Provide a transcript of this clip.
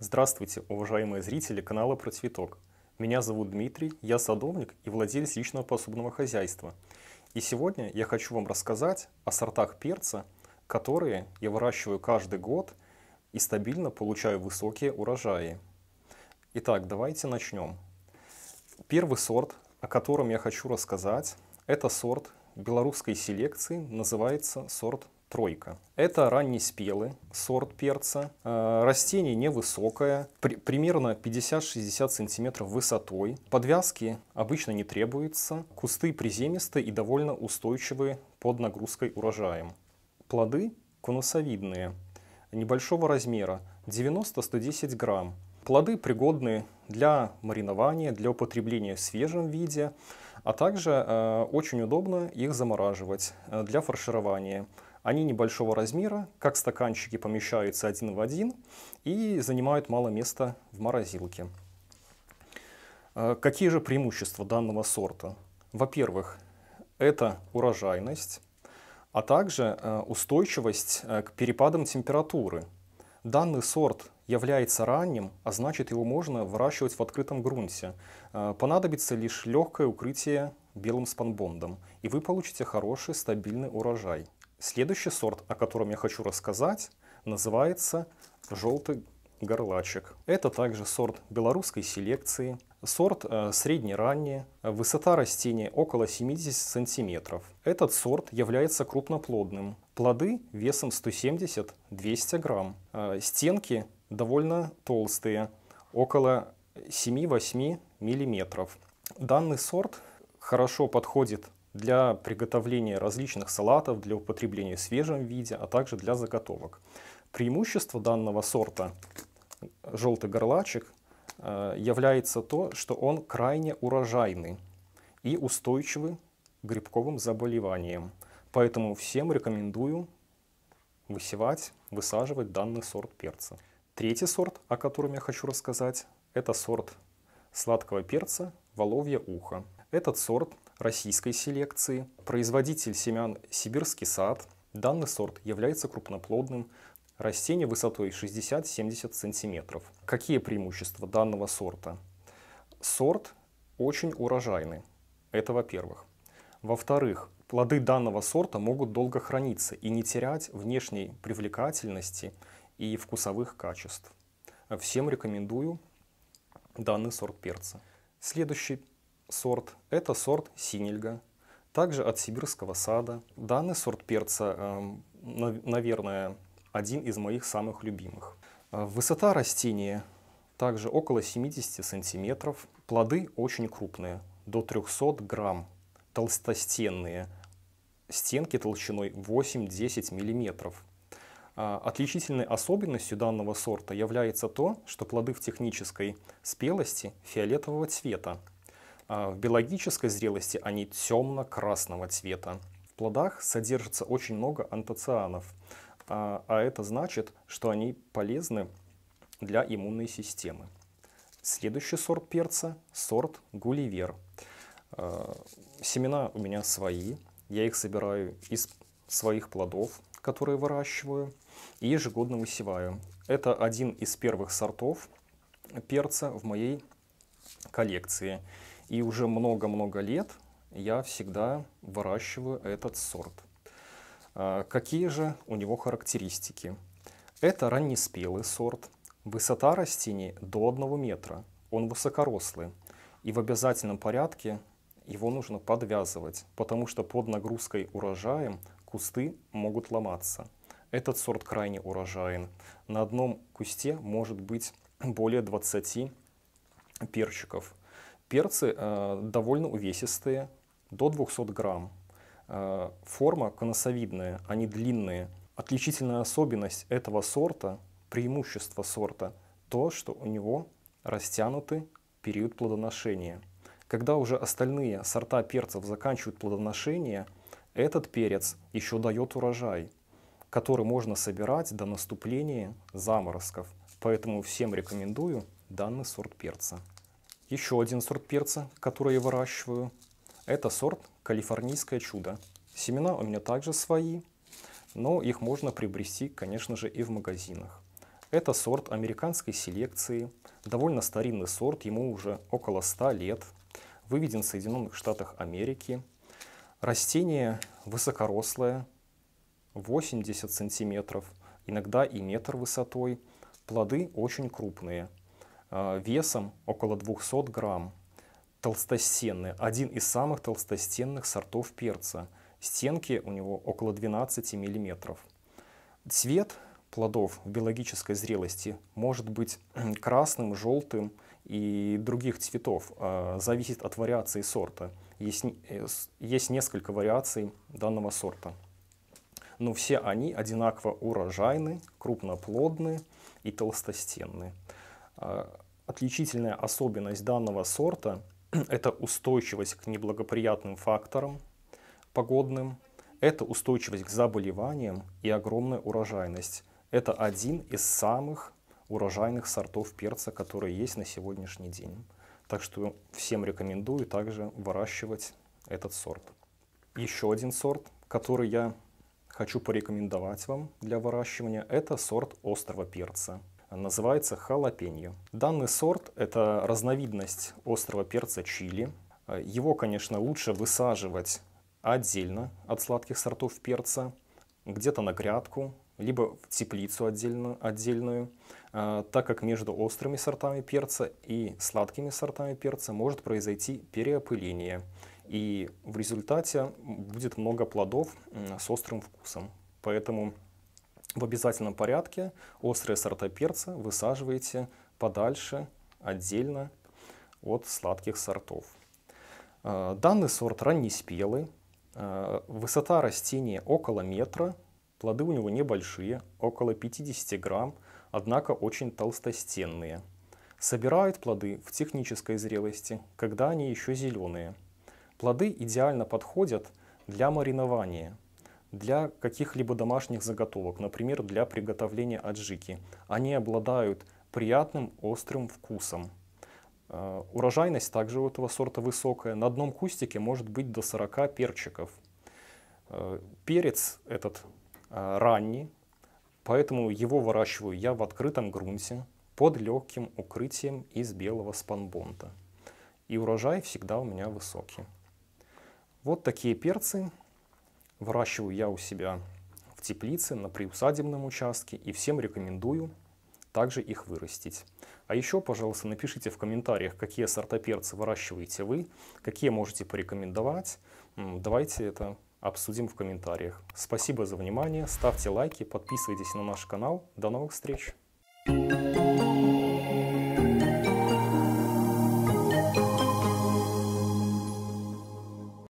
Здравствуйте, уважаемые зрители канала «Про цветок». Меня зовут Дмитрий, я садовник и владелец личного посудного хозяйства. И сегодня я хочу вам рассказать о сортах перца, которые я выращиваю каждый год и стабильно получаю высокие урожаи. Итак, давайте начнем. Первый сорт, о котором я хочу рассказать, это сорт белорусской селекции, называется сорт тройка. Это раннеспелый сорт перца. Э, растение невысокое, при, примерно 50-60 см высотой. Подвязки обычно не требуется. Кусты приземистые и довольно устойчивые под нагрузкой урожаем. Плоды конусовидные, небольшого размера, 90-110 грамм. Плоды пригодны для маринования, для употребления в свежем виде, а также э, очень удобно их замораживать э, для фарширования. Они небольшого размера, как стаканчики помещаются один в один и занимают мало места в морозилке. Э, какие же преимущества данного сорта? Во-первых, это урожайность, а также э, устойчивость э, к перепадам температуры. Данный сорт является ранним, а значит его можно выращивать в открытом грунте. Понадобится лишь легкое укрытие белым спанбондом, и вы получите хороший стабильный урожай. Следующий сорт, о котором я хочу рассказать, называется желтый горлачек. Это также сорт белорусской селекции, сорт э, средне-ранний, высота растения около 70 сантиметров. Этот сорт является крупноплодным. Плоды весом 170-200 грамм. Э, стенки довольно толстые, около 7-8 миллиметров. Данный сорт хорошо подходит для приготовления различных салатов, для употребления в свежем виде, а также для заготовок. Преимущество данного сорта э, желтый горлачик э, является то, что он крайне урожайный и устойчивый к грибковым заболеваниям. Поэтому всем рекомендую высевать, высаживать данный сорт перца. Третий сорт, о котором я хочу рассказать, это сорт сладкого перца воловье ухо. Этот сорт российской селекции. Производитель семян «Сибирский сад». Данный сорт является крупноплодным, растение высотой 60-70 см. Какие преимущества данного сорта? Сорт очень урожайный, это во-первых. Во-вторых, плоды данного сорта могут долго храниться и не терять внешней привлекательности и вкусовых качеств. Всем рекомендую данный сорт перца. Следующий сорт – это сорт синельга, также от сибирского сада. Данный сорт перца, эм, наверное, один из моих самых любимых. Э, высота растения также около 70 сантиметров. Плоды очень крупные, до 300 грамм, толстостенные, стенки толщиной 8-10 миллиметров. Э, отличительной особенностью данного сорта является то, что плоды в технической спелости фиолетового цвета, а, в биологической зрелости они темно-красного цвета. В плодах содержится очень много антоцианов, а, а это значит, что они полезны для иммунной системы. Следующий сорт перца – сорт гулливер. А, семена у меня свои, я их собираю из своих плодов, которые выращиваю, и ежегодно высеваю. Это один из первых сортов перца в моей коллекции. И уже много-много лет я всегда выращиваю этот сорт. А, какие же у него характеристики? Это раннеспелый сорт. Высота растений до 1 метра. Он высокорослый. И в обязательном порядке его нужно подвязывать, потому что под нагрузкой урожаем кусты могут ломаться. Этот сорт крайне урожаен. На одном кусте может быть более 20 перчиков. Перцы э, довольно увесистые, до 200 грамм. Э, форма конусовидная, они длинные. Отличительная особенность этого сорта, преимущество сорта, то, что у него растянутый период плодоношения. Когда уже остальные сорта перцев заканчивают плодоношение, этот перец еще дает урожай, который можно собирать до наступления заморозков. Поэтому всем рекомендую данный сорт перца. Еще один сорт перца, который я выращиваю, это сорт «Калифорнийское чудо». Семена у меня также свои, но их можно приобрести, конечно же, и в магазинах. Это сорт американской селекции, довольно старинный сорт, ему уже около 100 лет, выведен в Соединенных Штатах Америки. Растение высокорослое, 80 сантиметров, иногда и метр высотой. Плоды очень крупные – Э, весом около 200 грамм. Толстостенный, один из самых толстостенных сортов перца. Стенки у него около 12 миллиметров. Цвет плодов в биологической зрелости может быть красным, желтым и других цветов, э, зависит от вариации сорта. Есть, э, есть несколько вариаций данного сорта. Но все они одинаково урожайны, крупноплодны и толстостенны. А, отличительная особенность данного сорта – это устойчивость к неблагоприятным факторам погодным, это устойчивость к заболеваниям и огромная урожайность. Это один из самых урожайных сортов перца, которые есть на сегодняшний день. Так что всем рекомендую также выращивать этот сорт. Еще один сорт, который я хочу порекомендовать вам для выращивания, это сорт острого перца называется халапеньо. Данный сорт – это разновидность острого перца чили. Его, конечно, лучше высаживать отдельно от сладких сортов перца, где-то на грядку, либо в теплицу отдельно, отдельную, а, так как между острыми сортами перца и сладкими сортами перца может произойти переопыление, и в результате будет много плодов с острым вкусом. Поэтому в обязательном порядке острые сорта перца высаживаете подальше, отдельно от сладких сортов. Э, данный сорт раннеспелый, э, высота растения около метра, плоды у него небольшие, около 50 грамм, однако очень толстостенные. Собирают плоды в технической зрелости, когда они еще зеленые. Плоды идеально подходят для маринования – для каких-либо домашних заготовок, например, для приготовления аджики. Они обладают приятным острым вкусом. Э, урожайность также у этого сорта высокая. На одном кустике может быть до 40 перчиков. Э, перец этот э, ранний, поэтому его выращиваю я в открытом грунте под легким укрытием из белого спанбонта. И урожай всегда у меня высокий. Вот такие перцы Выращиваю я у себя в теплице, на приусадебном участке, и всем рекомендую также их вырастить. А еще, пожалуйста, напишите в комментариях, какие сорта перца выращиваете вы, какие можете порекомендовать. Давайте это обсудим в комментариях. Спасибо за внимание, ставьте лайки, подписывайтесь на наш канал. До новых встреч! Thank you.